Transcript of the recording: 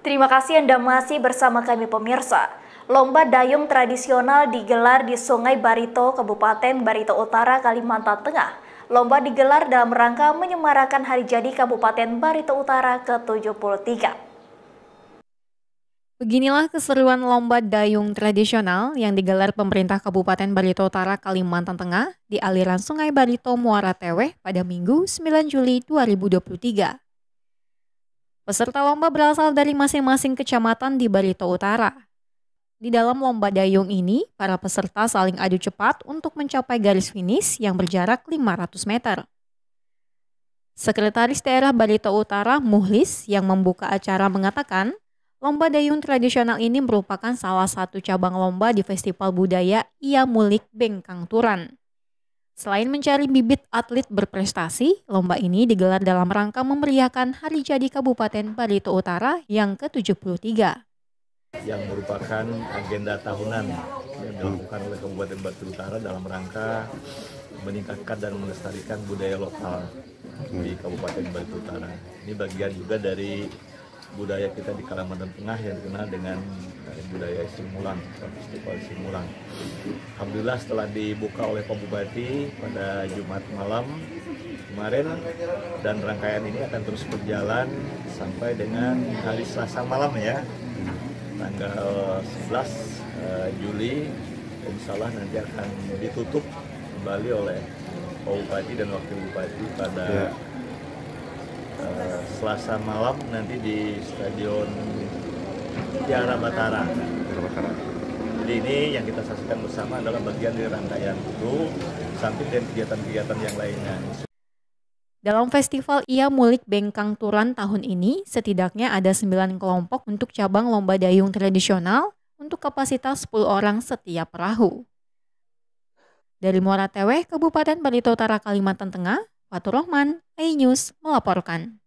Terima kasih Anda masih bersama kami pemirsa. Lomba dayung tradisional digelar di Sungai Barito, Kabupaten Barito Utara, Kalimantan Tengah. Lomba digelar dalam rangka menyemarakan hari jadi Kabupaten Barito Utara ke-73. Beginilah keseruan lomba dayung tradisional yang digelar pemerintah Kabupaten Barito Utara, Kalimantan Tengah di aliran Sungai Barito Muara Teweh pada Minggu 9 Juli 2023. Peserta lomba berasal dari masing-masing kecamatan di Barito Utara. Di dalam lomba dayung ini, para peserta saling adu cepat untuk mencapai garis finish yang berjarak 500 meter. Sekretaris Daerah Barito Utara, Muhlis, yang membuka acara mengatakan, lomba dayung tradisional ini merupakan salah satu cabang lomba di Festival Budaya Ia Mulik Bengkang Turan. Selain mencari bibit atlet berprestasi, lomba ini digelar dalam rangka memeriahkan Hari Jadi Kabupaten Barito Utara yang ke-73 yang merupakan agenda tahunan yang dilakukan oleh Kabupaten Barito Utara dalam rangka meningkatkan dan melestarikan budaya lokal di Kabupaten Barito Utara. Ini bagian juga dari budaya kita di Kalimantan Tengah yang dikenal dengan eh, budaya Simulang, Festival Simulang. Alhamdulillah setelah dibuka oleh Pak Bupati pada Jumat malam kemarin dan rangkaian ini akan terus berjalan sampai dengan hari Selasa malam ya tanggal 11 eh, Juli Insya Allah nanti akan ditutup kembali oleh Pak Bupati dan Wakil Bupati pada ya. Eh, Selasa malam nanti di Stadion Tiara Batara. Jadi ini yang kita saksikan bersama adalah bagian dari rangkaian itu, samping dan kegiatan-kegiatan yang lainnya. Dalam festival Ia Mulik Bengkang Turan tahun ini, setidaknya ada 9 kelompok untuk cabang lomba dayung tradisional untuk kapasitas 10 orang setiap perahu. Dari Muara Teweh, Kabupaten Barito Utara, Kalimantan Tengah, Fatur Rahman, iNews melaporkan.